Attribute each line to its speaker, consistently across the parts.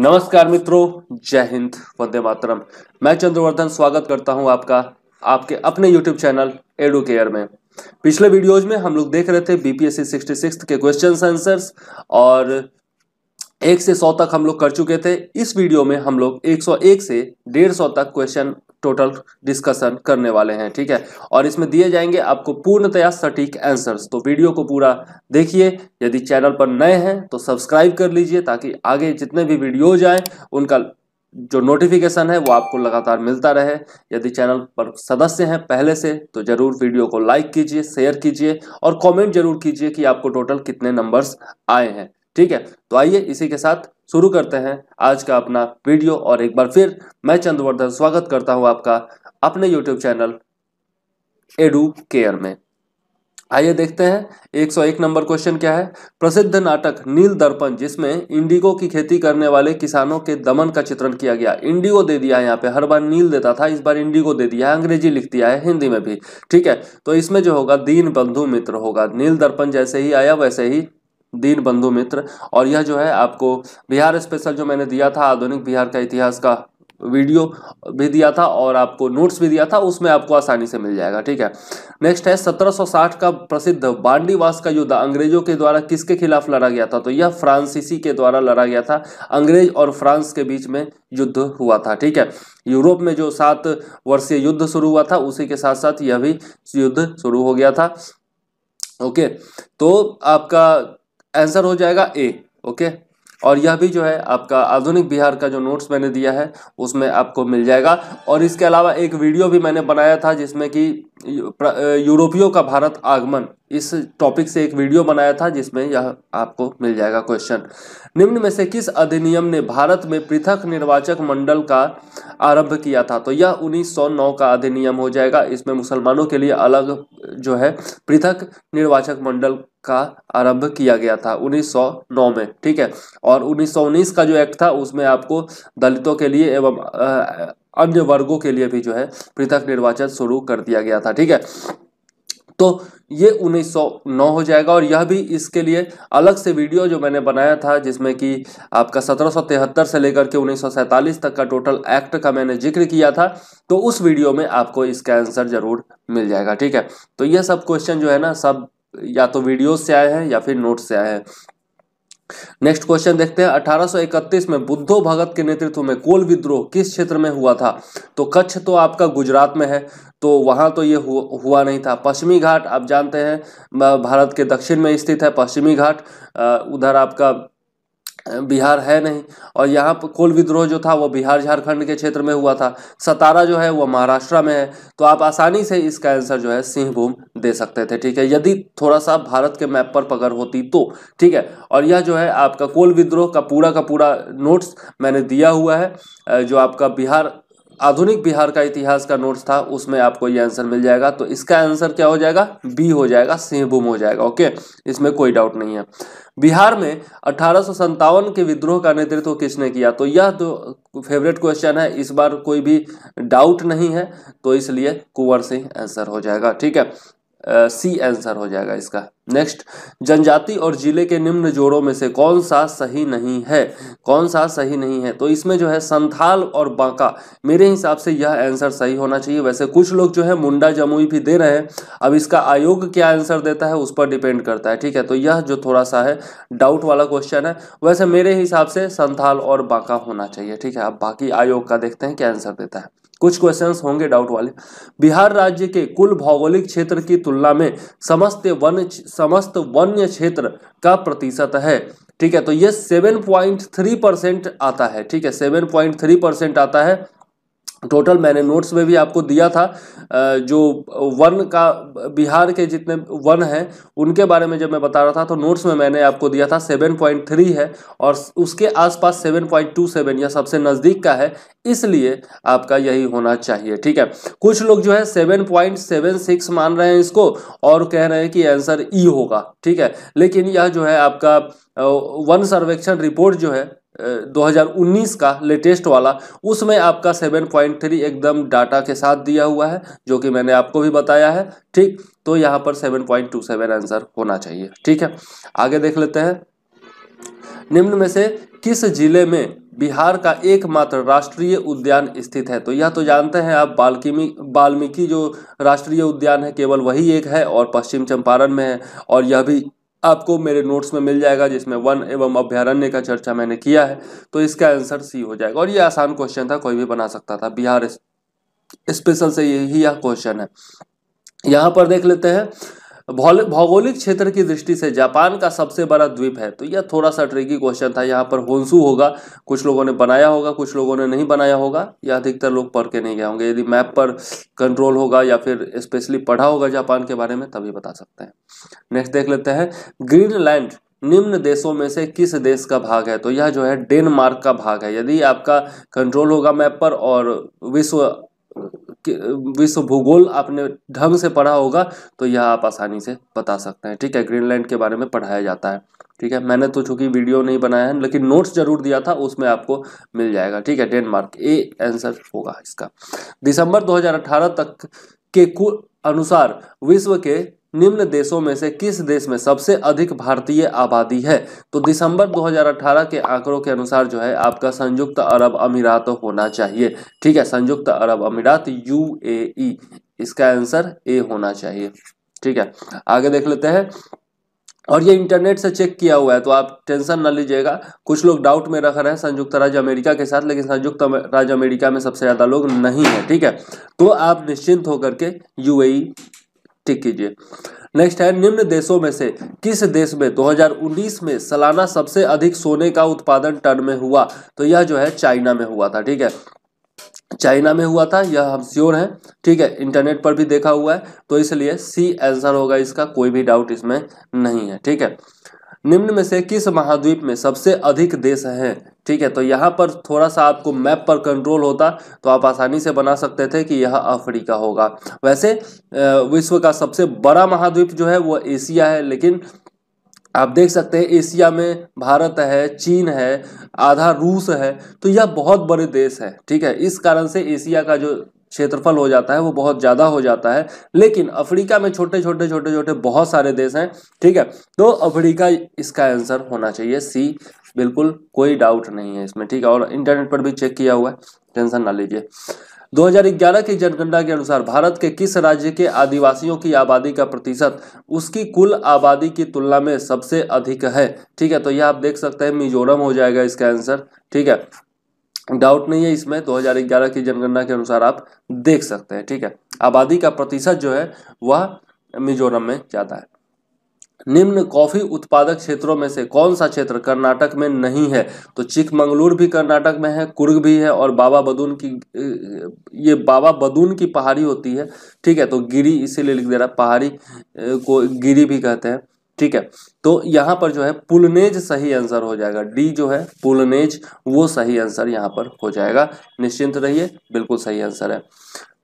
Speaker 1: नमस्कार मित्रों जय हिंद वंदे मातरम मैं चंद्रवर्धन स्वागत करता हूं आपका आपके अपने यूट्यूब चैनल एडू केयर में पिछले वीडियोज में हम लोग देख रहे थे बीपीएससी सिक्सटी के क्वेश्चन आंसर्स और एक से सौ तक हम लोग कर चुके थे इस वीडियो में हम लोग एक सौ एक से डेढ़ सौ तक क्वेश्चन टोटल डिस्कशन करने वाले हैं ठीक है और इसमें दिए जाएंगे आपको पूर्णतया सटीक आंसर्स तो वीडियो को पूरा देखिए यदि चैनल पर नए हैं तो सब्सक्राइब कर लीजिए ताकि आगे जितने भी वीडियोज आए उनका जो नोटिफिकेशन है वो आपको लगातार मिलता रहे यदि चैनल पर सदस्य हैं पहले से तो ज़रूर वीडियो को लाइक कीजिए शेयर कीजिए और कमेंट जरूर कीजिए कि आपको टोटल कितने नंबर्स आए हैं ठीक है तो आइए इसी के साथ शुरू करते हैं आज का अपना वीडियो और एक बार फिर मैं चंद्रवर्धन स्वागत करता हूं आपका अपने यूट्यूब चैनल एडू केयर में आइए देखते हैं 101 नंबर क्वेश्चन क्या है प्रसिद्ध नाटक नील दर्पण जिसमें इंडिगो की खेती करने वाले किसानों के दमन का चित्रण किया गया इंडिगो दे दिया है यहाँ पे हर बार नील देता था इस बार इंडिगो दे दिया है अंग्रेजी लिख दिया है हिंदी में भी ठीक है तो इसमें जो होगा दीन बंधु मित्र होगा नील दर्पण जैसे ही आया वैसे ही दीन बंधु मित्र और यह जो है आपको बिहार स्पेशल जो मैंने दिया था आधुनिक बिहार का इतिहास का वीडियो भी दिया था और आपको नोट्स भी दिया था उसमें आपको आसानी से मिल जाएगा ठीक है नेक्स्ट है 1760 का प्रसिद्ध बांडीवास का युद्ध अंग्रेजों के द्वारा किसके खिलाफ लड़ा गया था तो यह फ्रांसीसी के द्वारा लड़ा गया था अंग्रेज और फ्रांस के बीच में युद्ध हुआ था ठीक है यूरोप में जो सात वर्षीय युद्ध शुरू हुआ था उसी के साथ साथ यह भी युद्ध शुरू हो गया था ओके तो आपका आंसर हो जाएगा ए ओके और यह भी जो है आपका आधुनिक बिहार का जो नोट्स मैंने दिया है उसमें आपको मिल जाएगा और इसके अलावा एक वीडियो भी मैंने बनाया था जिसमें कि यूरोपियों का भारत आगमन इस टॉपिक से एक वीडियो बनाया था जिसमें यह आपको मिल जाएगा क्वेश्चन निम्न में से किस अधिनियम ने भारत में पृथक निर्वाचक मंडल का आरंभ किया था तो यह 1909 का अधिनियम हो जाएगा इसमें मुसलमानों के लिए अलग जो है पृथक निर्वाचक मंडल का आरंभ किया गया था 1909 में ठीक है और उन्नीस का जो एक्ट था उसमें आपको दलितों के लिए एवं अन्य वर्गों के लिए भी जो है पृथक निर्वाचन शुरू कर दिया गया था ठीक है तो ये 1909 हो जाएगा और यह भी इसके लिए अलग से वीडियो जो मैंने बनाया था जिसमें कि आपका 1773 से लेकर के 1947 तक का टोटल एक्ट का मैंने जिक्र किया था तो उस वीडियो में आपको इसका आंसर जरूर मिल जाएगा ठीक है तो यह सब क्वेश्चन जो है ना सब या तो वीडियोस से आए हैं या फिर नोट से आए हैं नेक्स्ट क्वेश्चन देखते हैं 1831 में बुद्धो भगत के नेतृत्व में कोल विद्रोह किस क्षेत्र में हुआ था तो कच्छ तो आपका गुजरात में है तो वहां तो ये हुआ नहीं था पश्चिमी घाट आप जानते हैं भारत के दक्षिण में स्थित है पश्चिमी घाट उधर आपका बिहार है नहीं और यहाँ पर कोल विद्रोह जो था वो बिहार झारखंड के क्षेत्र में हुआ था सतारा जो है वो महाराष्ट्र में है तो आप आसानी से इसका आंसर जो है सिंहभूम दे सकते थे ठीक है यदि थोड़ा सा भारत के मैप पर पकड़ होती तो ठीक है और यह जो है आपका कोल विद्रोह का पूरा का पूरा नोट्स मैंने दिया हुआ है जो आपका बिहार आधुनिक बिहार का इतिहास का नोट्स था उसमें आपको ये आंसर मिल जाएगा तो इसका आंसर क्या हो जाएगा बी हो जाएगा सिंहभूम हो जाएगा ओके इसमें कोई डाउट नहीं है बिहार में अठारह के विद्रोह का नेतृत्व किसने किया तो यह जो फेवरेट क्वेश्चन है इस बार कोई भी डाउट नहीं है तो इसलिए कुंवर सिंह आंसर हो जाएगा ठीक है सी आंसर हो जाएगा इसका नेक्स्ट जनजाति और जिले के निम्न जोड़ों में से कौन सा सही नहीं है कौन सा सही नहीं है तो इसमें जो है संथाल और बांका मेरे हिसाब से यह आंसर सही होना चाहिए वैसे कुछ लोग जो है मुंडा जमुई भी दे रहे हैं अब इसका आयोग क्या आंसर देता है उस पर डिपेंड करता है ठीक है तो यह जो थोड़ा सा है डाउट वाला क्वेश्चन है वैसे मेरे हिसाब से संथाल और बांका होना चाहिए ठीक है अब बाकी आयोग का देखते हैं क्या आंसर देता है कुछ क्वेश्चंस होंगे डाउट वाले बिहार राज्य के कुल भौगोलिक क्षेत्र की तुलना में समस्त वन समस्त वन्य क्षेत्र का प्रतिशत है ठीक है तो ये 7.3 परसेंट आता है ठीक है 7.3 परसेंट आता है टोटल मैंने नोट्स में भी आपको दिया था जो वन का बिहार के जितने वन हैं उनके बारे में जब मैं बता रहा था तो नोट्स में मैंने आपको दिया था सेवन पॉइंट थ्री है और उसके आसपास सेवन पॉइंट टू सेवन या सबसे नज़दीक का है इसलिए आपका यही होना चाहिए ठीक है कुछ लोग जो है सेवन पॉइंट सेवन सिक्स मान रहे हैं इसको और कह रहे हैं कि आंसर ई e होगा ठीक है लेकिन यह जो है आपका वन सर्वेक्षण रिपोर्ट जो है 2019 का लेटेस्ट वाला उसमें आपका 7.3 एकदम डाटा के साथ दिया हुआ है जो कि मैंने आपको भी बताया है ठीक तो यहाँ पर 7.27 आंसर होना चाहिए ठीक है आगे देख लेते हैं निम्न में से किस जिले में बिहार का एकमात्र राष्ट्रीय उद्यान स्थित है तो यह तो जानते हैं आप बाल्मीकि बाल्मीकि जो राष्ट्रीय उद्यान है केवल वही एक है और पश्चिम चंपारण में है और यह भी आपको मेरे नोट्स में मिल जाएगा जिसमें वन एवं अभ्यारण्य का चर्चा मैंने किया है तो इसका आंसर सी हो जाएगा और ये आसान क्वेश्चन था कोई भी बना सकता था बिहार स्पेशल से यही यह क्वेश्चन है यहाँ पर देख लेते हैं भौगोलिक क्षेत्र की दृष्टि से जापान का सबसे बड़ा द्वीप है तो यह थोड़ा सा ट्रिकी क्वेश्चन था यहाँ पर होन्सू होगा कुछ लोगों ने बनाया होगा कुछ लोगों ने नहीं बनाया होगा या अधिकतर लोग पढ़ के नहीं गए होंगे यदि मैप पर कंट्रोल होगा या फिर स्पेशली पढ़ा होगा जापान के बारे में तभी बता सकते हैं नेक्स्ट देख लेते हैं ग्रीनलैंड निम्न देशों में से किस देश का भाग है तो यह जो है डेनमार्क का भाग है यदि आपका कंट्रोल होगा मैप पर और विश्व विश्व भूगोल आपने ढंग से पढ़ा होगा तो यह आप आसानी से बता सकते हैं ठीक है ग्रीनलैंड के बारे में पढ़ाया जाता है ठीक है मैंने तो चूंकि वीडियो नहीं बनाया है लेकिन नोट्स जरूर दिया था उसमें आपको मिल जाएगा ठीक है डेनमार्क ए आंसर होगा इसका दिसंबर 2018 तक के अनुसार विश्व के निम्न देशों में से किस देश में सबसे अधिक भारतीय आबादी है तो दिसंबर 2018 के आंकड़ों के अनुसार जो है आपका संयुक्त अरब अमीरात होना चाहिए ठीक है संयुक्त अरब अमीरात यूएई इसका आंसर ए होना चाहिए ठीक है आगे देख लेते हैं और ये इंटरनेट से चेक किया हुआ है तो आप टेंशन ना लीजिएगा कुछ लोग डाउट में रख रहे हैं संयुक्त राज्य अमेरिका के साथ लेकिन संयुक्त राज्य अमेरिका में सबसे ज़्यादा लोग नहीं है ठीक है तो आप निश्चिंत होकर के यूएई टिक कीजिए नेक्स्ट है निम्न देशों में से किस देश में 2019 में सालाना सबसे अधिक सोने का उत्पादन टन में हुआ तो यह जो है चाइना में हुआ था ठीक है चाइना में हुआ था यह हम श्योर हैं ठीक है इंटरनेट पर भी देखा हुआ है तो इसलिए सी आंसर होगा इसका कोई भी डाउट इसमें नहीं है ठीक है निम्न में से किस महाद्वीप में सबसे अधिक देश हैं ठीक है तो यहाँ पर थोड़ा सा आपको मैप पर कंट्रोल होता तो आप आसानी से बना सकते थे कि यह अफ्रीका होगा वैसे विश्व का सबसे बड़ा महाद्वीप जो है वो एशिया है लेकिन आप देख सकते हैं एशिया में भारत है चीन है आधा रूस है तो यह बहुत बड़े देश है ठीक है इस कारण से एशिया का जो क्षेत्रफल हो जाता है वो बहुत ज़्यादा हो जाता है लेकिन अफ्रीका में छोटे छोटे छोटे छोटे बहुत सारे देश हैं ठीक है तो अफ्रीका इसका आंसर होना चाहिए सी बिल्कुल कोई डाउट नहीं है इसमें ठीक है और इंटरनेट पर भी चेक किया हुआ है टेंशन ना लीजिए 2011 की जनगणना के अनुसार भारत के किस राज्य के आदिवासियों की आबादी का प्रतिशत उसकी कुल आबादी की तुलना में सबसे अधिक है ठीक है तो यह आप देख सकते हैं मिजोरम हो जाएगा इसका आंसर ठीक है डाउट नहीं है इसमें 2011 की जनगणना के अनुसार आप देख सकते हैं ठीक है आबादी का प्रतिशत जो है वह मिजोरम में ज़्यादा है निम्न कॉफी उत्पादक क्षेत्रों में से कौन सा क्षेत्र कर्नाटक में नहीं है तो चिकमंगलूर भी कर्नाटक में है कुर्ग भी है और बाबा बदून की ये बाबा बदून की पहाड़ी होती है ठीक है तो गिरी इसीलिए लिख दे रहा पहाड़ी को गिरी भी कहते हैं ठीक है तो यहां पर जो है पुलनेज सही आंसर हो जाएगा डी जो है पुलनेज वो सही आंसर यहां पर हो जाएगा निश्चिंत रहिए बिल्कुल सही आंसर है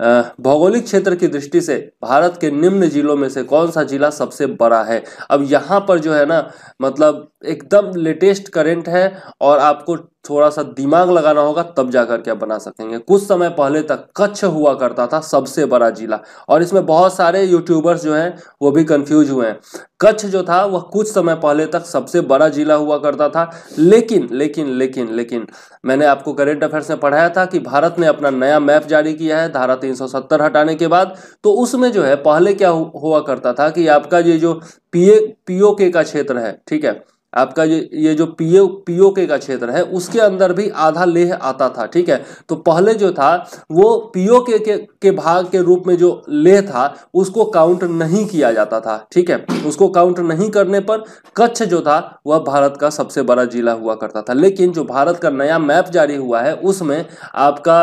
Speaker 1: भौगोलिक क्षेत्र की दृष्टि से भारत के निम्न जिलों में से कौन सा जिला सबसे बड़ा है अब यहाँ पर जो है ना मतलब एकदम लेटेस्ट करेंट है और आपको थोड़ा सा दिमाग लगाना होगा तब जाकर के आप बना सकेंगे कुछ समय पहले तक कच्छ हुआ करता था सबसे बड़ा जिला और इसमें बहुत सारे यूट्यूबर्स जो हैं वो भी कंफ्यूज हुए हैं कच्छ जो था वह कुछ समय पहले तक सबसे बड़ा जिला हुआ करता था लेकिन लेकिन लेकिन लेकिन मैंने आपको करेंट अफेयर्स में पढ़ाया था कि भारत ने अपना नया मैप जारी किया है धारा 370 हटाने के बाद तो उसमें जो है पहले क्या हुआ करता था कि आपका ये जो पीए पीओके का क्षेत्र है ठीक है आपका ये ये जो पीओ पीओके का क्षेत्र है उसके अंदर भी आधा लेह आता था ठीक है तो पहले जो था वो पीओके के के भाग के रूप में जो लेह था उसको काउंट नहीं किया जाता था ठीक है उसको काउंट नहीं करने पर कच्छ जो था वह भारत का सबसे बड़ा जिला हुआ करता था लेकिन जो भारत का नया मैप जारी हुआ है उसमें आपका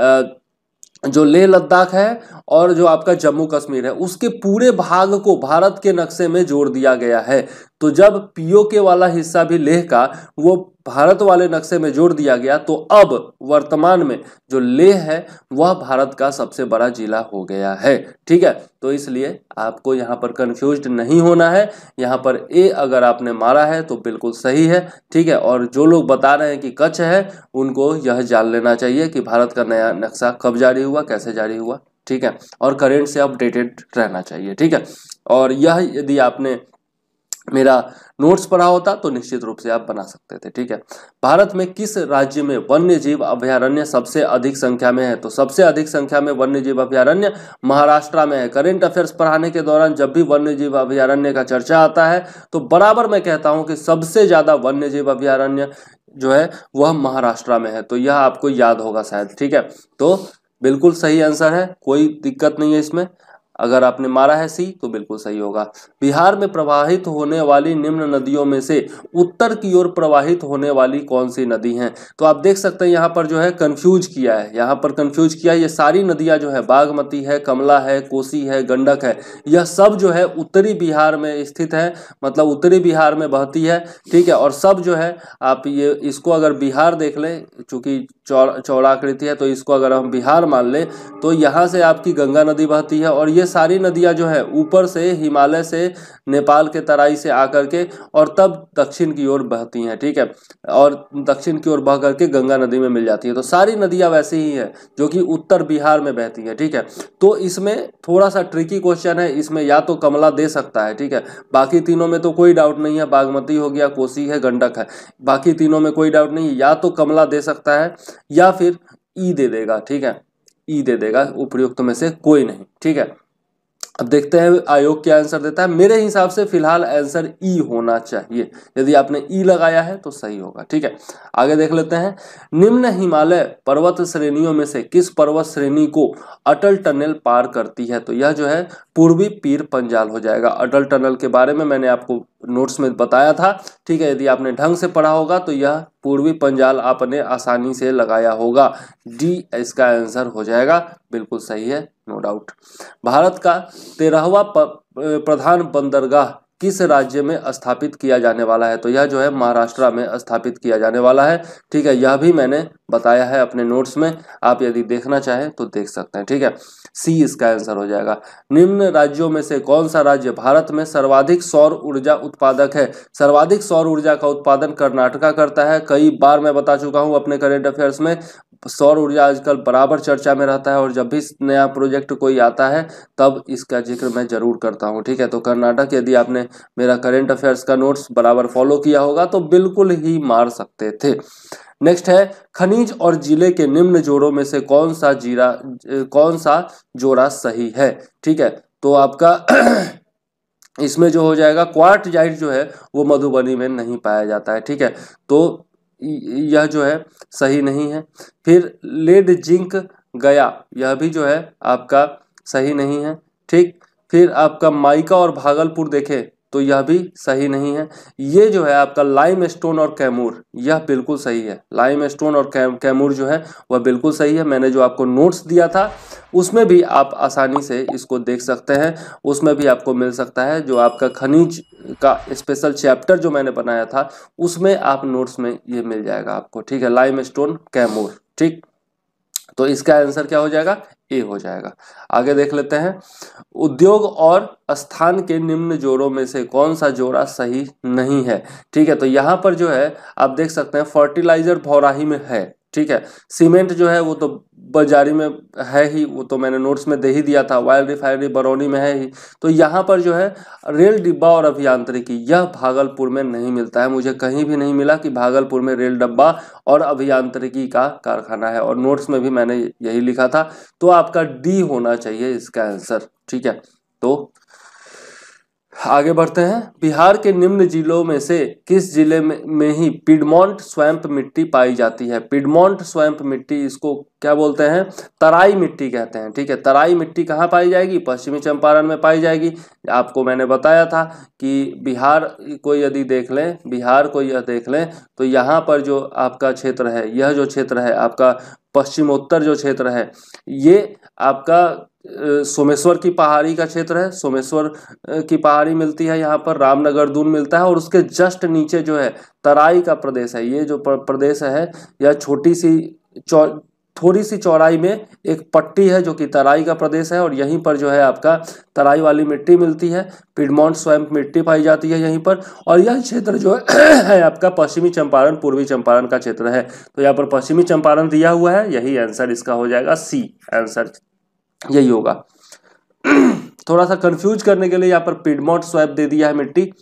Speaker 1: आ, जो लेह लद्दाख है और जो आपका जम्मू कश्मीर है उसके पूरे भाग को भारत के नक्शे में जोड़ दिया गया है तो जब पीओके वाला हिस्सा भी लेह का वो भारत वाले नक्शे में जोड़ दिया गया तो अब वर्तमान में जो लेह है वह भारत का सबसे बड़ा जिला हो गया है ठीक है तो इसलिए आपको यहाँ पर कंफ्यूज नहीं होना है यहाँ पर ए अगर आपने मारा है तो बिल्कुल सही है ठीक है और जो लोग बता रहे हैं कि कच्छ है उनको यह जान लेना चाहिए कि भारत का नया नक्शा कब जारी हुआ कैसे जारी हुआ ठीक है और करेंट से अपडेटेड रहना चाहिए ठीक है और यह यदि आपने मेरा नोट्स पढ़ा होता तो निश्चित रूप से आप बना सकते थे ठीक है भारत में किस राज्य में वन्य जीव अभ्यारण्य सबसे अधिक संख्या में है तो सबसे अधिक संख्या में वन्य जीव अभ्यारण्य महाराष्ट्र में है करेंट अफेयर्स पढ़ाने के दौरान जब भी वन्य जीव अभ्यारण्य का चर्चा आता है तो बराबर मैं कहता हूं कि सबसे ज्यादा वन्य जीव अभ्यारण्य जो है वह महाराष्ट्र में है तो यह आपको याद होगा शायद ठीक है तो बिल्कुल सही आंसर है कोई दिक्कत नहीं है इसमें अगर आपने मारा है सी तो बिल्कुल सही होगा बिहार में प्रवाहित होने वाली निम्न नदियों में से उत्तर की ओर प्रवाहित होने वाली कौन सी नदी है तो आप देख सकते हैं यहाँ पर जो है कंफ्यूज किया है यहाँ पर कंफ्यूज किया है ये सारी नदियाँ जो है बागमती है कमला है कोसी है गंडक है यह सब जो है उत्तरी बिहार में स्थित है मतलब उत्तरी बिहार में बहती है ठीक है और सब जो है आप ये इसको अगर बिहार देख लें चूँकि चौड़ाकृति है तो इसको अगर हम बिहार मान लें तो यहाँ से आपकी गंगा नदी बहती है और ये सारी नदियाँ जो है ऊपर से हिमालय से नेपाल के तराई से आकर के और तब दक्षिण की ओर बहती हैं ठीक है और दक्षिण की ओर बह करके गंगा नदी में मिल जाती है तो सारी नदियाँ वैसे ही हैं जो कि उत्तर बिहार में बहती हैं ठीक है तो इसमें थोड़ा सा ट्रिकी क्वेश्चन है इसमें या तो कमला दे सकता है ठीक है बाकी तीनों में तो कोई डाउट नहीं है बागमती हो गया कोसी है गंडक है बाकी तीनों में कोई डाउट नहीं है या तो कमला दे सकता है या फिर ई दे देगा ठीक है ई दे देगा उपयुक्त में से कोई नहीं ठीक है अब देखते हैं आयोग क्या आंसर देता है मेरे हिसाब से फिलहाल आंसर ई e होना चाहिए यदि आपने ई e लगाया है तो सही होगा ठीक है आगे देख लेते हैं निम्न हिमालय पर्वत श्रेणियों में से किस पर्वत श्रेणी को अटल टनल पार करती है तो यह जो है पूर्वी पीर पंजाल हो जाएगा अटल टनल के बारे में मैंने आपको नोट्स में बताया था ठीक है यदि आपने ढंग से पढ़ा होगा तो यह पूर्वी पंजाल आपने आसानी से लगाया होगा डी इसका आंसर हो जाएगा बिल्कुल सही है नो डाउट भारत का तेरहवा प्रधान बंदरगाह किस राज्य में स्थापित किया जाने वाला है तो यह जो है महाराष्ट्र में स्थापित किया जाने वाला है ठीक है यह भी मैंने बताया है अपने नोट्स में आप यदि देखना चाहें तो देख सकते हैं ठीक है सी इसका आंसर हो जाएगा निम्न राज्यों में से कौन सा राज्य भारत में सर्वाधिक सौर ऊर्जा उत्पादक है सर्वाधिक सौर ऊर्जा का उत्पादन कर्नाटका करता है कई बार मैं बता चुका हूं अपने करेंट अफेयर्स में सौर ऊर्जा आजकल बराबर चर्चा में रहता है और जब भी नया प्रोजेक्ट कोई आता है तब इसका जिक्र मैं ज़रूर करता हूँ ठीक है तो कर्नाटक यदि आपने मेरा करेंट अफेयर्स का नोट्स बराबर फॉलो किया होगा तो बिल्कुल ही मार सकते थे नेक्स्ट है खनिज और जिले के निम्न जोड़ों में से कौन सा जीरा कौन सा जोड़ा सही है ठीक है तो आपका इसमें जो हो जाएगा क्वार्ट जो है वो मधुबनी में नहीं पाया जाता है ठीक है तो यह जो है सही नहीं है फिर लेड जिंक गया यह भी जो है आपका सही नहीं है ठीक फिर आपका माइका और भागलपुर देखें तो यह भी सही नहीं है ये जो है आपका लाइम स्टोन और कैमूर यह बिल्कुल सही है लाइम स्टोन और कैमूर जो है वह बिल्कुल सही है मैंने जो आपको नोट्स दिया था उसमें भी आप आसानी से इसको देख सकते हैं उसमें भी आपको मिल सकता है जो आपका खनिज का स्पेशल चैप्टर जो मैंने बनाया था उसमें आप नोट्स में ये मिल जाएगा आपको ठीक है लाइम स्टोन कैमूर ठीक तो इसका आंसर क्या हो जाएगा ए हो जाएगा आगे देख लेते हैं उद्योग और स्थान के निम्न जोड़ों में से कौन सा जोड़ा सही नहीं है ठीक है तो यहां पर जो है आप देख सकते हैं फर्टिलाइजर भौराही में है ठीक है सीमेंट जो है वो तो बाजारी में है ही वो तो मैंने नोट्स में दे ही दिया था वायल रिफाइनरी बरौनी में है ही तो यहाँ पर जो है रेल डिब्बा और अभियांत्रिकी यह भागलपुर में नहीं मिलता है मुझे कहीं भी नहीं मिला कि भागलपुर में रेल डिब्बा और अभियांत्रिकी का कारखाना है और नोट्स में भी मैंने यही लिखा था तो आपका डी होना चाहिए इसका आंसर ठीक है तो आगे बढ़ते हैं बिहार के निम्न जिलों में से किस जिले में, ही पिडमोंट स्वैंप मिट्टी पाई जाती है पिडमोंट स्वैंप मिट्टी इसको क्या बोलते हैं तराई मिट्टी कहते हैं ठीक है तराई मिट्टी कहाँ पाई जाएगी पश्चिमी चंपारण में पाई जाएगी आपको मैंने बताया था कि बिहार को यदि देख लें बिहार को यह देख लें तो यहाँ पर जो आपका क्षेत्र है यह जो क्षेत्र है आपका पश्चिमोत्तर जो क्षेत्र है ये आपका सोमेश्वर की पहाड़ी का क्षेत्र है सोमेश्वर की पहाड़ी मिलती है यहाँ पर रामनगर दून मिलता है और उसके जस्ट नीचे जो है तराई का प्रदेश है ये जो प्रदेश है यह छोटी सी थोड़ी सी चौड़ाई में एक पट्टी है जो कि तराई का प्रदेश है और यहीं पर जो है आपका तराई वाली मिट्टी मिलती है पिडमॉन्ट स्वयं मिट्टी पाई जाती है यहीं पर और यह क्षेत्र जो है आपका पश्चिमी चंपारण पूर्वी चंपारण का क्षेत्र है तो यहाँ पर पश्चिमी चंपारण दिया हुआ है यही आंसर इसका हो जाएगा सी आंसर यही होगा थोड़ा सा कंफ्यूज करने के लिए यहाँ पर पिडमोट स्वैप दे दिया है मिट्टी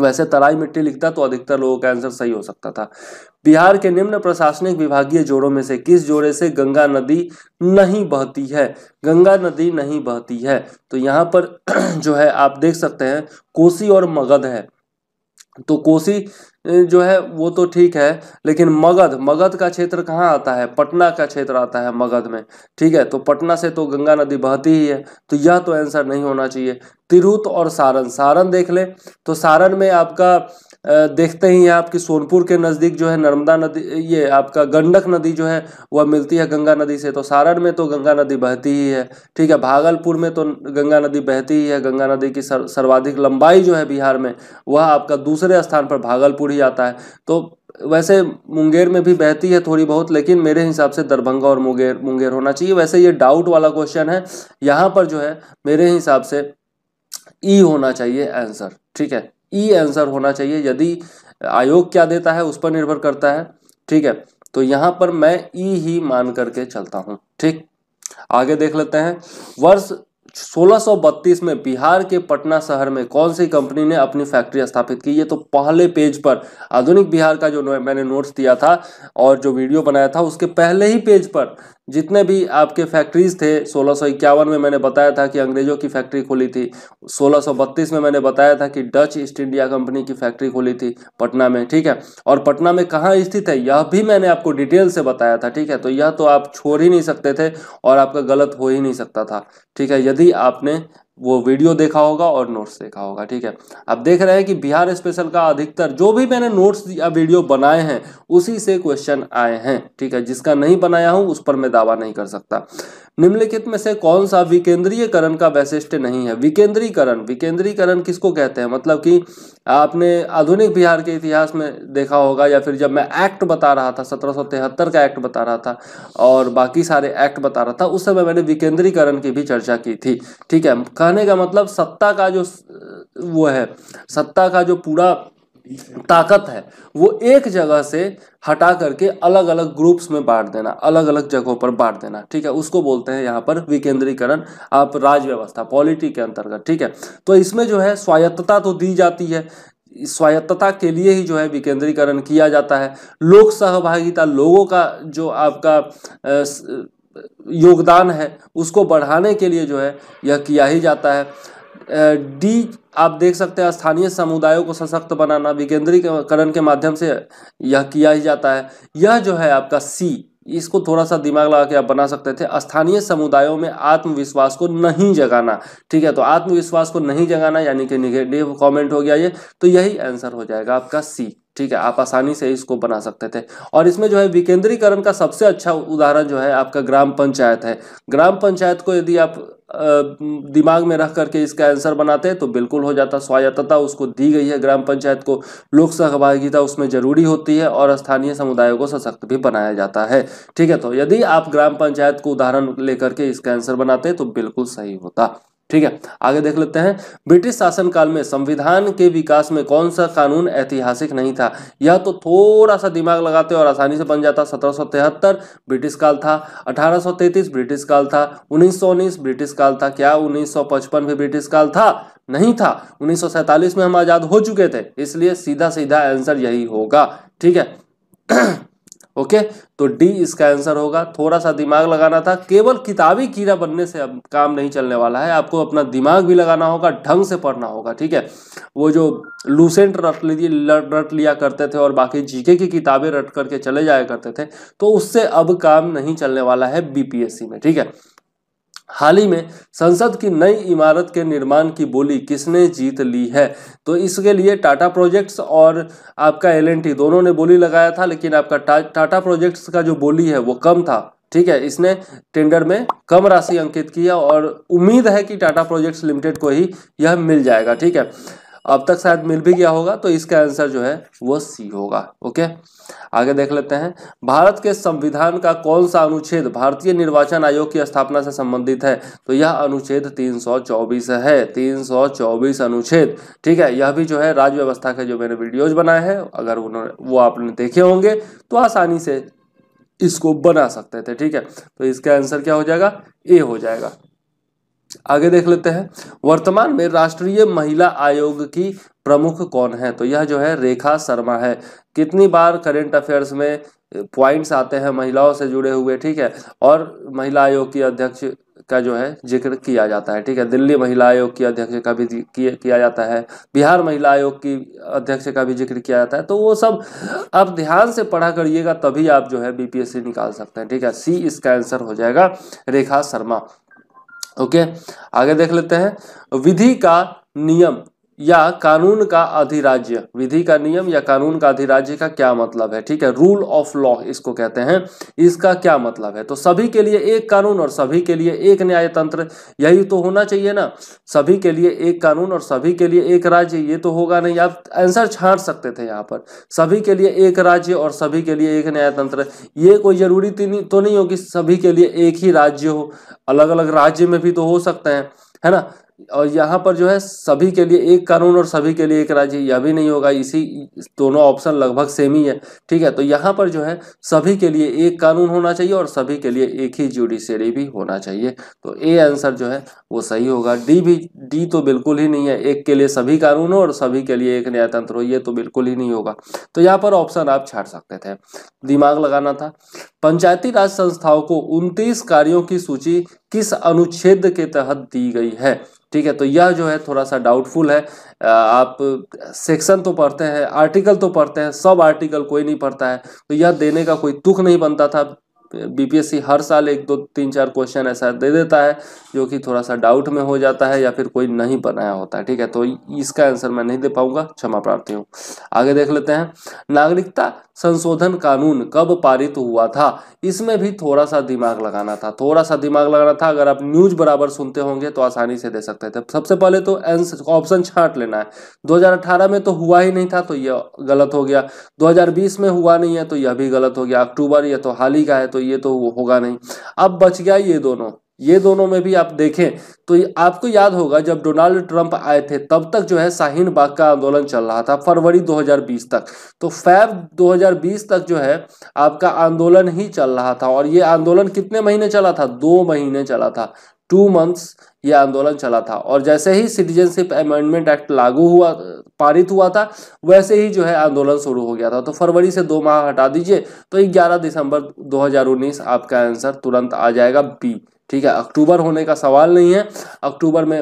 Speaker 1: वैसे तराई मिट्टी लिखता तो अधिकतर लोगों का आंसर सही हो सकता था बिहार के निम्न प्रशासनिक विभागीय जोड़ों में से किस जोड़े से गंगा नदी नहीं बहती है गंगा नदी नहीं बहती है तो यहाँ पर जो है आप देख सकते हैं कोसी और मगध है तो कोसी जो है वो तो ठीक है लेकिन मगध मगध का क्षेत्र कहाँ आता है पटना का क्षेत्र आता है मगध में ठीक है तो पटना से तो गंगा नदी बहती ही है तो यह तो आंसर नहीं होना चाहिए तिरुत और सारण सारण देख ले तो सारण में आपका देखते ही हैं आपकी सोनपुर के नज़दीक जो है नर्मदा नदी ये आपका गंडक नदी जो है वह मिलती है गंगा नदी से तो सारण में तो गंगा नदी बहती ही है ठीक है भागलपुर में तो गंगा नदी बहती ही है गंगा नदी की सर्वाधिक लंबाई जो है बिहार में वह आपका दूसरे स्थान पर भागलपुर ही आता है तो वैसे मुंगेर में भी बहती है थोड़ी बहुत लेकिन मेरे हिसाब से दरभंगा और मुंगेर मुंगेर होना चाहिए वैसे ये डाउट वाला क्वेश्चन है यहाँ पर जो है मेरे हिसाब से ई होना चाहिए आंसर ठीक है ई e आंसर होना चाहिए यदि आयोग क्या देता है उस पर निर्भर करता है ठीक है तो यहां पर मैं ई e ही मान करके चलता हूं ठीक आगे देख लेते हैं वर्ष 1632 में बिहार के पटना शहर में कौन सी कंपनी ने अपनी फैक्ट्री स्थापित की ये तो पहले पेज पर आधुनिक बिहार का जो मैंने नोट्स दिया था और जो वीडियो बनाया था उसके पहले ही पेज पर जितने भी आपके फैक्ट्रीज़ थे सोलह में मैंने बताया था कि अंग्रेज़ों की फैक्ट्री खोली थी सोलह में मैंने बताया था कि डच ईस्ट इंडिया कंपनी की फैक्ट्री खोली थी पटना में ठीक है और पटना में कहाँ स्थित है यह भी मैंने आपको डिटेल से बताया था ठीक है तो यह तो आप छोड़ ही नहीं सकते थे और आपका गलत हो ही नहीं सकता था ठीक है यदि आपने वो वीडियो देखा होगा और नोट्स देखा होगा ठीक है अब देख रहे हैं कि बिहार स्पेशल का अधिकतर जो भी मैंने नोट्स या वीडियो बनाए हैं उसी से क्वेश्चन आए हैं ठीक है जिसका नहीं बनाया हूं उस पर मैं दावा नहीं कर सकता निम्नलिखित में से कौन सा विकेंद्रीयकरण का वैशिष्ट नहीं है विकेंद्रीकरण विकेंद्रीकरण किसको कहते हैं मतलब कि आपने आधुनिक बिहार के इतिहास में देखा होगा या फिर जब मैं एक्ट बता रहा था सत्रह का एक्ट बता रहा था और बाकी सारे एक्ट बता रहा था उस समय मैंने विकेंद्रीकरण की भी चर्चा की थी ठीक है कहने का मतलब सत्ता का जो वो है सत्ता का जो पूरा ताकत है वो एक जगह से हटा करके अलग अलग ग्रुप्स में बांट देना अलग अलग जगहों पर बांट देना ठीक है उसको बोलते हैं यहाँ पर विकेंद्रीकरण आप राज व्यवस्था पॉलिटी के अंतर्गत ठीक है तो इसमें जो है स्वायत्तता तो दी जाती है स्वायत्तता के लिए ही जो है विकेंद्रीकरण किया जाता है लोक सहभागिता लोगों का जो आपका योगदान है उसको बढ़ाने के लिए जो है यह किया ही जाता है डी आप देख सकते हैं स्थानीय समुदायों को सशक्त बनाना विकेंद्रीकरण के माध्यम से यह किया ही जाता है यह जो है आपका सी इसको थोड़ा सा दिमाग लगा के आप बना सकते थे स्थानीय समुदायों में आत्मविश्वास को नहीं जगाना ठीक है तो आत्मविश्वास को नहीं जगाना यानी कि निगेटिव कमेंट हो गया ये तो यही आंसर हो जाएगा आपका सी ठीक है आप आसानी से इसको बना सकते थे और इसमें जो है विकेंद्रीकरण का सबसे अच्छा उदाहरण जो है आपका ग्राम पंचायत है ग्राम पंचायत को यदि आप दिमाग में रख करके इसका आंसर बनाते तो बिल्कुल हो जाता स्वायत्तता उसको दी गई है ग्राम पंचायत को लोक सहभागिता उसमें जरूरी होती है और स्थानीय समुदायों को सशक्त भी बनाया जाता है ठीक है तो यदि आप ग्राम पंचायत को उदाहरण लेकर के इसका आंसर बनाते तो बिल्कुल सही होता ठीक है आगे देख लेते हैं ब्रिटिश शासनकाल में संविधान के विकास में कौन सा कानून ऐतिहासिक नहीं था यह तो थोड़ा सा दिमाग लगाते और आसानी से बन जाता सत्रह ब्रिटिश काल था 1833 ब्रिटिश काल था 1919 ब्रिटिश काल था क्या 1955 भी ब्रिटिश काल था नहीं था 1947 में हम आज़ाद हो चुके थे इसलिए सीधा सीधा आंसर यही होगा ठीक है ओके तो डी इसका आंसर होगा थोड़ा सा दिमाग लगाना था केवल किताबी कीड़ा बनने से अब काम नहीं चलने वाला है आपको अपना दिमाग भी लगाना होगा ढंग से पढ़ना होगा ठीक है वो जो लूसेंट रट लीजिए रट लिया करते थे और बाकी जीके की किताबें रट करके चले जाया करते थे तो उससे अब काम नहीं चलने वाला है बीपीएससी में ठीक है हाल ही में संसद की नई इमारत के निर्माण की बोली किसने जीत ली है तो इसके लिए टाटा प्रोजेक्ट्स और आपका एल दोनों ने बोली लगाया था लेकिन आपका टा, टाटा प्रोजेक्ट्स का जो बोली है वो कम था ठीक है इसने टेंडर में कम राशि अंकित किया और उम्मीद है कि टाटा प्रोजेक्ट्स लिमिटेड को ही यह मिल जाएगा ठीक है अब तक शायद मिल भी गया होगा तो इसका आंसर जो है वो सी होगा ओके आगे देख लेते हैं भारत के संविधान का कौन सा अनुच्छेद भारतीय निर्वाचन आयोग की स्थापना से संबंधित है तो यह अनुच्छेद 324 है 324 अनुच्छेद ठीक है यह भी जो है राज्य व्यवस्था के जो मैंने वीडियोज बनाए हैं अगर उन्होंने वो आपने देखे होंगे तो आसानी से इसको बना सकते थे ठीक है तो इसका आंसर क्या हो जाएगा ए हो जाएगा आगे देख लेते हैं वर्तमान में राष्ट्रीय महिला आयोग की प्रमुख कौन है तो यह जो है रेखा शर्मा है कितनी बार करेंट अफेयर्स में पॉइंट्स आते हैं महिलाओं से जुड़े हुए ठीक है और महिला आयोग की अध्यक्ष का जो है जिक्र किया जाता है ठीक है दिल्ली महिला आयोग की अध्यक्ष का भी किया जाता है बिहार महिला आयोग की अध्यक्ष का भी जिक्र किया जाता है तो वो सब आप ध्यान से पढ़ा करिएगा तभी आप जो है बीपीएससी निकाल सकते हैं ठीक है सी इसका आंसर हो जाएगा रेखा शर्मा ओके आगे देख लेते हैं विधि का नियम या कानून का अधिराज्य विधि का नियम या कानून का अधिराज्य का क्या मतलब है ठीक है रूल ऑफ लॉ इसको कहते हैं इसका क्या मतलब है तो सभी के लिए एक कानून और सभी के लिए एक न्याय तंत्र यही तो होना चाहिए ना सभी के लिए एक कानून और सभी के लिए एक राज्य ये तो होगा नहीं आप आंसर छाट सकते थे यहाँ पर सभी के लिए एक राज्य और सभी के लिए एक न्याय तंत्र ये कोई जरूरी तो नहीं हो कि सभी के लिए एक ही राज्य हो अलग अलग राज्य में भी तो हो सकते हैं है ना और यहाँ पर जो है सभी के लिए एक कानून और सभी के लिए एक राज्य यह भी नहीं होगा इसी दोनों ऑप्शन लगभग सेम ही है ठीक है तो यहाँ पर जो है सभी के लिए एक कानून होना चाहिए और सभी के लिए एक ही जुडिशरी भी होना चाहिए तो ए आंसर जो है वो सही होगा डी भी डी तो बिल्कुल ही नहीं है एक के लिए सभी कानून हो और सभी के लिए एक न्यायतंत्र हो ये तो बिल्कुल ही नहीं होगा तो यहाँ पर ऑप्शन आप छाट सकते थे दिमाग लगाना था पंचायती राज संस्थाओं को उनतीस कार्यों की सूची किस अनुच्छेद के तहत दी गई है ठीक है तो यह जो है थोड़ा सा डाउटफुल है आप सेक्शन तो पढ़ते हैं आर्टिकल तो पढ़ते हैं सब आर्टिकल कोई नहीं पढ़ता है तो यह देने का कोई दुख नहीं बनता था बीपीएससी हर साल एक दो तीन चार क्वेश्चन ऐसा दे देता है जो कि थोड़ा सा डाउट में हो जाता है या फिर कोई नहीं बनाया होता है ठीक है तो इसका आंसर मैं नहीं दे पाऊंगा क्षमा प्रार्थी हूँ आगे देख लेते हैं नागरिकता संशोधन कानून कब पारित हुआ था इसमें भी थोड़ा सा दिमाग लगाना था थोड़ा सा दिमाग लगाना था अगर आप न्यूज बराबर सुनते होंगे तो आसानी से दे सकते थे सबसे पहले तो ऑप्शन छाट लेना है दो में तो हुआ ही नहीं था तो यह गलत हो गया दो में हुआ नहीं है तो यह भी गलत हो गया अक्टूबर यह तो हाल ही का है तो तो ये तो होगा नहीं अब बच गया ये दोनों ये दोनों में भी आप देखें तो आपको याद होगा जब डोनाल्ड ट्रंप आए थे तब तक जो है शाहीन बाग का आंदोलन चल रहा था फरवरी 2020 तक तो फैब 2020 तक जो है आपका आंदोलन ही चल रहा था और ये आंदोलन कितने महीने चला था दो महीने चला था टू मंथ्स यह आंदोलन चला था और जैसे ही सिटीजनशिप अमेंडमेंट एक्ट लागू हुआ पारित हुआ था वैसे ही जो है आंदोलन शुरू हो गया था तो फरवरी से दो माह हटा दीजिए तो 11 दिसंबर 2019 आपका आंसर तुरंत आ जाएगा बी ठीक है अक्टूबर होने का सवाल नहीं है अक्टूबर में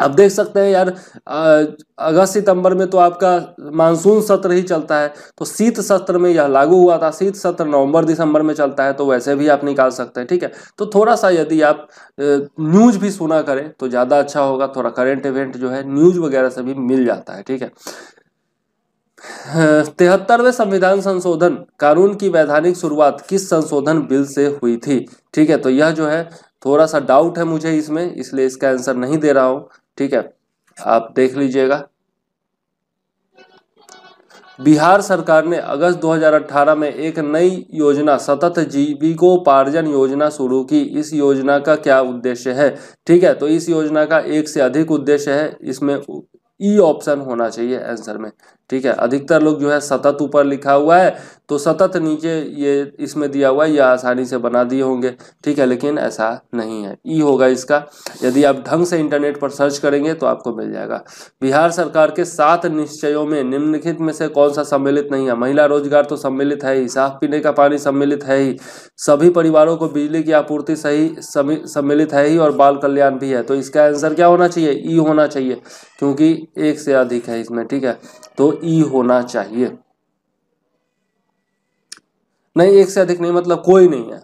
Speaker 1: अब देख सकते हैं यार अगस्त सितंबर में तो आपका मानसून सत्र ही चलता है तो शीत सत्र में यह लागू हुआ था शीत सत्र नवंबर दिसंबर में चलता है तो वैसे भी आप निकाल सकते हैं ठीक है तो थोड़ा सा यदि आप न्यूज भी सुना करें तो ज़्यादा अच्छा होगा थोड़ा करेंट इवेंट जो है न्यूज वगैरह से भी मिल जाता है ठीक है तिहत्तरवें संविधान संशोधन कानून की वैधानिक शुरुआत किस संशोधन बिल से हुई थी ठीक है तो यह जो है थोड़ा सा डाउट है मुझे इसमें इसलिए इसका आंसर नहीं दे रहा हूँ ठीक है आप देख लीजिएगा बिहार सरकार ने अगस्त 2018 में एक नई योजना सतत जीविकोपार्जन योजना शुरू की इस योजना का क्या उद्देश्य है ठीक है तो इस योजना का एक से अधिक उद्देश्य है इसमें ई ऑप्शन होना चाहिए आंसर में ठीक है अधिकतर लोग जो है सतत ऊपर लिखा हुआ है तो सतत नीचे ये इसमें दिया हुआ है या आसानी से बना दिए होंगे ठीक है लेकिन ऐसा नहीं है ई होगा इसका यदि आप ढंग से इंटरनेट पर सर्च करेंगे तो आपको मिल जाएगा बिहार सरकार के सात निश्चयों में निम्नलिखित में से कौन सा सम्मिलित नहीं है महिला रोजगार तो सम्मिलित है ही साफ पीने का पानी सम्मिलित है ही सभी परिवारों को बिजली की आपूर्ति सही सम्मिलित है ही और बाल कल्याण भी है तो इसका आंसर क्या होना चाहिए ई होना चाहिए क्योंकि एक से अधिक है इसमें ठीक है तो ई होना चाहिए नहीं एक से अधिक नहीं मतलब कोई नहीं है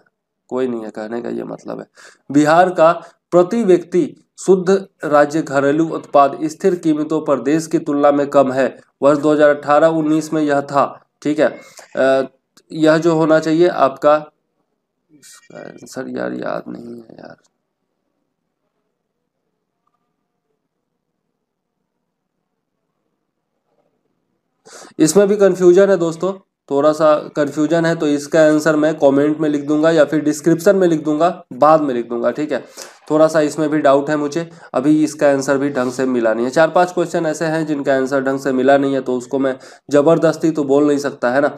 Speaker 1: कोई नहीं है कहने का ये मतलब है बिहार का प्रति व्यक्ति शुद्ध राज्य घरेलू उत्पाद स्थिर कीमतों पर देश की तुलना में कम है वर्ष 2018-19 में यह था ठीक है आ, यह जो होना चाहिए आपका आंसर यार याद नहीं है यार इसमें भी कंफ्यूजन है दोस्तों थोड़ा सा कन्फ्यूजन है तो इसका आंसर मैं कमेंट में लिख दूंगा या फिर डिस्क्रिप्शन में लिख दूंगा बाद में लिख दूंगा ठीक है थोड़ा सा इसमें भी डाउट है मुझे अभी इसका आंसर भी ढंग से मिला नहीं है चार पांच क्वेश्चन ऐसे हैं जिनका आंसर ढंग से मिला नहीं है तो उसको मैं जबरदस्ती तो बोल नहीं सकता है ना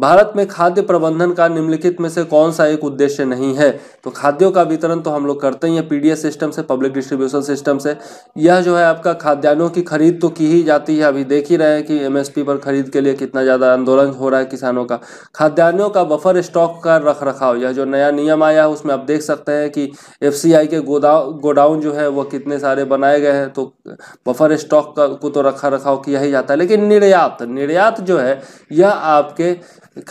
Speaker 1: भारत में खाद्य प्रबंधन का निम्नलिखित में से कौन सा एक उद्देश्य नहीं है तो खाद्यों का वितरण तो हम लोग करते ही हैं पीडीएस सिस्टम से पब्लिक डिस्ट्रीब्यूशन सिस्टम से यह जो है आपका खाद्यान्नों की खरीद तो की ही जाती है अभी देख ही रहे हैं कि एमएसपी पर खरीद के लिए कितना ज़्यादा आंदोलन हो रहा है किसानों का खाद्यान्नों का बफर स्टॉक का रख रखाव यह जो नया नियम आया है उसमें आप देख सकते हैं कि एफ के गोदाम गोडाउन जो है वह कितने सारे बनाए गए हैं तो बफर स्टॉक का को तो रखा रखाव किया ही जाता है लेकिन निर्यात निर्यात जो है यह आपके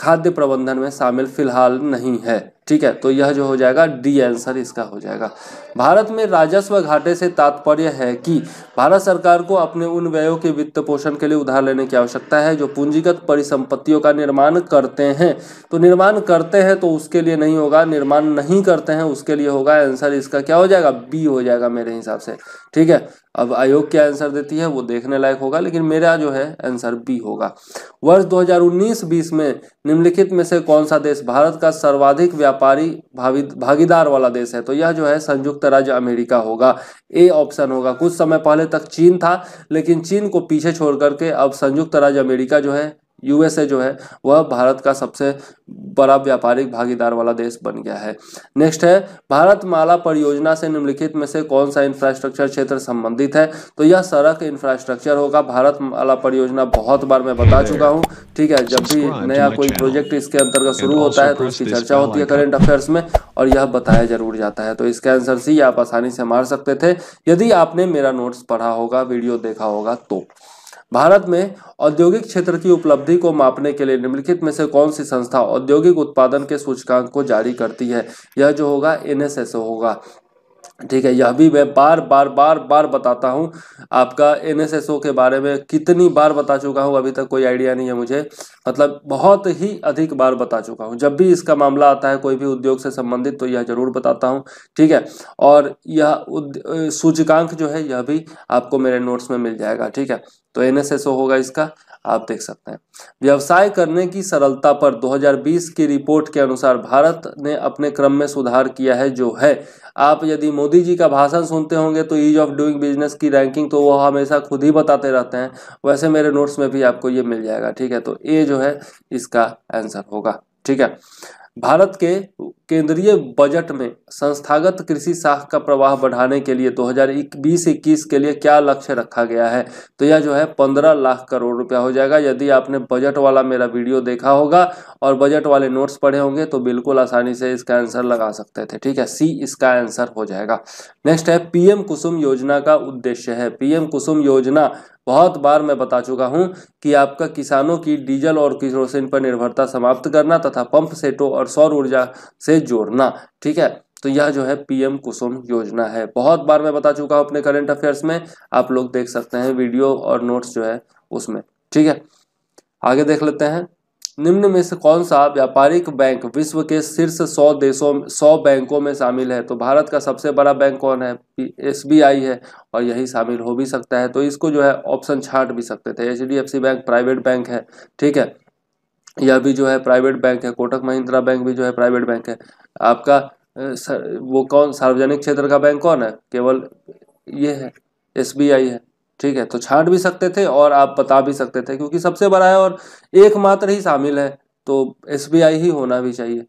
Speaker 1: खाद्य प्रबंधन में शामिल फिलहाल नहीं है ठीक है तो यह जो हो जाएगा डी आंसर इसका हो जाएगा भारत में राजस्व घाटे से तात्पर्य है कि भारत सरकार को अपने उन व्ययों के वित्त पोषण के लिए उधार लेने की आवश्यकता है जो पूंजीगत परिसंपत्तियों का निर्माण करते हैं तो निर्माण करते हैं तो उसके लिए नहीं होगा निर्माण नहीं करते हैं उसके लिए होगा आंसर इसका क्या हो जाएगा बी हो जाएगा मेरे हिसाब से ठीक है अब आयोग क्या आंसर देती है वो देखने लायक होगा लेकिन मेरा जो है आंसर बी होगा वर्ष दो हजार में निम्नलिखित में से कौन सा देश भारत का सर्वाधिक व्यापार व्यापारी भागीदार वाला देश है तो यह जो है संयुक्त राज्य अमेरिका होगा ए ऑप्शन होगा कुछ समय पहले तक चीन था लेकिन चीन को पीछे छोड़ करके अब संयुक्त राज्य अमेरिका जो है यूएसए जो है वह भारत का सबसे बड़ा व्यापारिक भागीदार वाला देश बन गया है नेक्स्ट है भारत माला परियोजना से निम्नलिखित में से कौन सा इंफ्रास्ट्रक्चर क्षेत्र संबंधित है तो यह सड़क इंफ्रास्ट्रक्चर होगा भारत माला परियोजना बहुत बार मैं बता चुका हूं ठीक है जब भी नया कोई प्रोजेक्ट इसके अंतर्गत शुरू होता है तो इसकी चर्चा होती है करेंट अफेयर्स में और यह बताया जरूर जाता है तो इसका आंसर सी आप आसानी से मार सकते थे यदि आपने मेरा नोट्स पढ़ा होगा वीडियो देखा होगा तो भारत में औद्योगिक क्षेत्र की उपलब्धि को मापने के लिए निम्नलिखित में से कौन सी संस्था औद्योगिक उत्पादन के सूचकांक को जारी करती है यह जो होगा एन होगा ठीक है यह भी मैं बार बार बार बार बताता हूँ आपका एन के बारे में कितनी बार बता चुका हूँ अभी तक कोई आइडिया नहीं है मुझे मतलब बहुत ही अधिक बार बता चुका हूँ जब भी इसका मामला आता है कोई भी उद्योग से संबंधित तो यह जरूर बताता हूँ ठीक है और यह सूचकांक जो है यह भी आपको मेरे नोट्स में मिल जाएगा ठीक है तो एन होगा इसका आप देख सकते हैं व्यवसाय करने की सरलता पर 2020 की रिपोर्ट के अनुसार भारत ने अपने क्रम में सुधार किया है जो है आप यदि मोदी जी का भाषण सुनते होंगे तो ईज ऑफ डूइंग बिजनेस की रैंकिंग तो वो हमेशा खुद ही बताते रहते हैं वैसे मेरे नोट्स में भी आपको ये मिल जाएगा ठीक है तो ए जो है इसका आंसर होगा ठीक है भारत के केंद्रीय बजट में संस्थागत कृषि साख का प्रवाह बढ़ाने के लिए 2020-21 के लिए क्या लक्ष्य रखा गया है तो यह जो है 15 लाख करोड़ रुपया हो जाएगा यदि आपने बजट वाला मेरा वीडियो देखा होगा और बजट वाले नोट्स पढ़े होंगे तो बिल्कुल आसानी से इसका आंसर लगा सकते थे ठीक है सी इसका आंसर हो जाएगा नेक्स्ट है पीएम कुसुम योजना का उद्देश्य है पीएम कुसुम योजना बहुत बार मैं बता चुका हूं कि आपका किसानों की डीजल और किरोसिन पर निर्भरता समाप्त करना तथा पंप सेटों और सौर ऊर्जा से जोड़ना ठीक है तो यह जो है पीएम कुसुम योजना है बहुत बार मैं बता चुका हूं अपने करंट अफेयर्स में आप लोग देख सकते हैं वीडियो और नोट्स जो है उसमें ठीक है आगे देख लेते हैं निम्न में से कौन सा व्यापारिक बैंक विश्व के शीर्ष सौ देशों सौ बैंकों में शामिल है तो भारत का सबसे बड़ा बैंक कौन है एस है और यही शामिल हो भी सकता है तो इसको जो है ऑप्शन छाट भी सकते थे एच बैंक प्राइवेट बैंक है ठीक है यह भी जो है प्राइवेट बैंक है कोटक महिंद्रा बैंक भी जो है प्राइवेट बैंक है आपका वो कौन सार्वजनिक क्षेत्र का बैंक कौन है केवल ये है एस है ठीक है तो छाट भी सकते थे और आप बता भी सकते थे क्योंकि सबसे बड़ा है और एकमात्र ही शामिल है तो एस ही होना भी चाहिए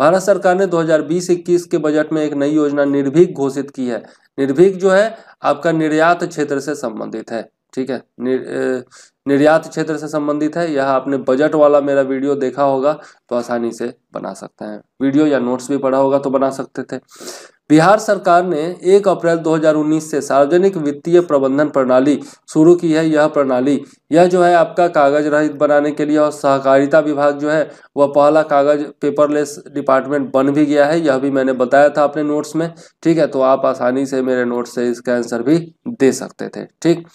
Speaker 1: भारत सरकार ने 2020-21 के बजट में एक नई योजना निर्भीक घोषित की है निर्भीक जो है आपका निर्यात क्षेत्र से संबंधित है ठीक है निर, निर्यात क्षेत्र से संबंधित है यह आपने बजट वाला मेरा वीडियो देखा होगा तो आसानी से बना सकते हैं वीडियो या नोट्स भी पढ़ा होगा तो बना सकते थे बिहार सरकार ने 1 अप्रैल 2019 से सार्वजनिक वित्तीय प्रबंधन प्रणाली शुरू की है यह प्रणाली यह जो है आपका कागज रहित बनाने के लिए और सहकारिता विभाग जो है वह पहला कागज पेपरलेस डिपार्टमेंट बन भी गया है यह भी मैंने बताया था अपने नोट्स में ठीक है तो आप आसानी से मेरे नोट्स से इसका आंसर भी दे सकते थे ठीक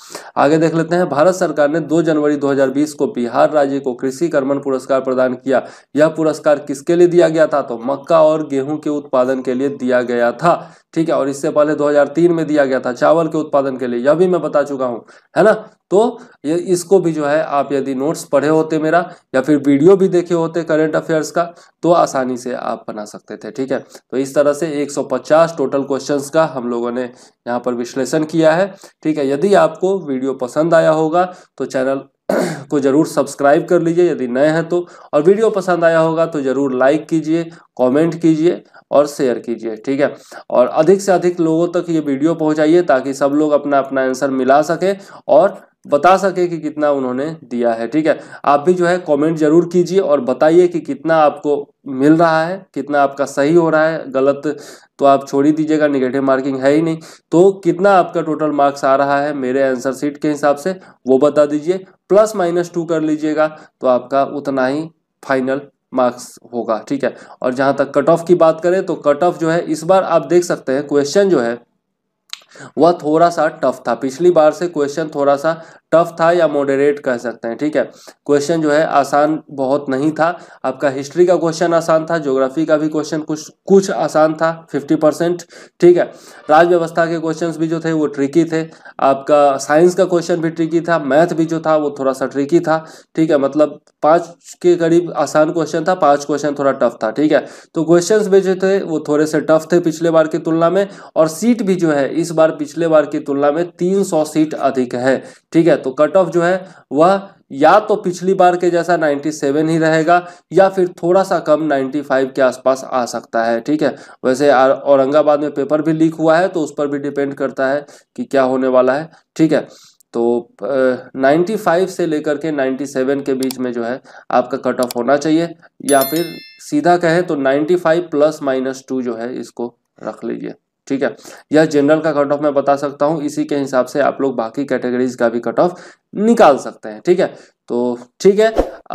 Speaker 1: आगे देख लेते हैं भारत सरकार ने दो जनवरी दो को बिहार राज्य को कृषि कर्मण पुरस्कार प्रदान किया यह पुरस्कार किसके लिए दिया गया था तो मक्का और गेहूँ के उत्पादन के लिए दिया गया था था ठीक है और इससे पहले 2003 में दिया गया था चावल के उत्पादन के लिए यह भी मैं बता चुका हूँ है ना तो ये इसको भी जो है आप यदि नोट्स पढ़े होते मेरा या फिर वीडियो भी देखे होते करंट अफेयर्स का तो आसानी से आप बना सकते थे ठीक है तो इस तरह से 150 टोटल क्वेश्चंस का हम लोगों ने यहाँ पर विश्लेषण किया है ठीक है यदि आपको वीडियो पसंद आया होगा तो चैनल को ज़रूर सब्सक्राइब कर लीजिए यदि नए हैं तो और वीडियो पसंद आया होगा तो ज़रूर लाइक कीजिए कमेंट कीजिए और शेयर कीजिए ठीक है और अधिक से अधिक लोगों तक ये वीडियो पहुंचाइए ताकि सब लोग अपना अपना आंसर मिला सके और बता सके कि कितना उन्होंने दिया है ठीक है आप भी जो है कमेंट जरूर कीजिए और बताइए कि कितना आपको मिल रहा है कितना आपका सही हो रहा है गलत तो आप छोड़ ही दीजिएगा निगेटिव मार्किंग है ही नहीं तो कितना आपका टोटल मार्क्स आ रहा है मेरे आंसर सीट के हिसाब से वो बता दीजिए प्लस माइनस टू कर लीजिएगा तो आपका उतना ही फाइनल मार्क्स होगा ठीक है और जहां तक कट ऑफ की बात करें तो कट ऑफ जो है इस बार आप देख सकते हैं क्वेश्चन जो है वह थोड़ा सा टफ था पिछली बार से क्वेश्चन थोड़ा सा टफ था या मॉडरेट कह सकते हैं ठीक है क्वेश्चन जो है आसान बहुत नहीं था आपका हिस्ट्री का क्वेश्चन आसान था ज्योग्राफी का भी क्वेश्चन कुछ कुछ आसान था फिफ्टी परसेंट ठीक है राज व्यवस्था के क्वेश्चन भी जो थे वो ट्रिकी थे आपका साइंस का क्वेश्चन भी ट्रिकी था मैथ भी जो था वो थोड़ा सा ट्रिकी था ठीक है मतलब पाँच के करीब आसान क्वेश्चन था पाँच क्वेश्चन थोड़ा टफ था ठीक है तो क्वेश्चन भी जो थे वो थोड़े से टफ थे पिछले बार की तुलना में और सीट भी जो है इस बार पिछले बार की तुलना में तीन सौ सीट अधिक है ठीक है तो कट ऑफ जो है वह या तो पिछली बार के जैसा 97 ही रहेगा या फिर थोड़ा सा कम 95 के आसपास आ सकता है ठीक है वैसे औरंगाबाद में पेपर भी लीक हुआ है तो उस पर भी डिपेंड करता है कि क्या होने वाला है ठीक है तो नाइन्टी 95 से लेकर के 97 के बीच में जो है आपका कट ऑफ होना चाहिए या फिर सीधा कहें तो 95 फाइव प्लस माइनस टू जो है इसको रख लीजिए ठीक है यह जनरल का कट ऑफ मैं बता सकता हूँ इसी के हिसाब से आप लोग बाकी कैटेगरीज का भी कट ऑफ निकाल सकते हैं ठीक है तो ठीक है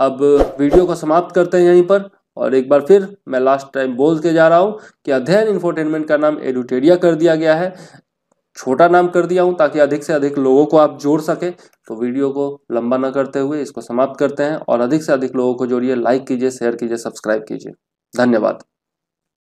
Speaker 1: अब वीडियो को समाप्त करते हैं यहीं पर और एक बार फिर मैं लास्ट टाइम बोल के जा रहा हूँ कि अध्ययन इन्फोरटेनमेंट का नाम एडुटेरिया कर दिया गया है छोटा नाम कर दिया हूँ ताकि अधिक से अधिक लोगों को आप जोड़ सके तो वीडियो को लंबा ना करते हुए इसको समाप्त करते हैं और अधिक से अधिक लोगों को जोड़िए लाइक कीजिए शेयर कीजिए सब्सक्राइब कीजिए धन्यवाद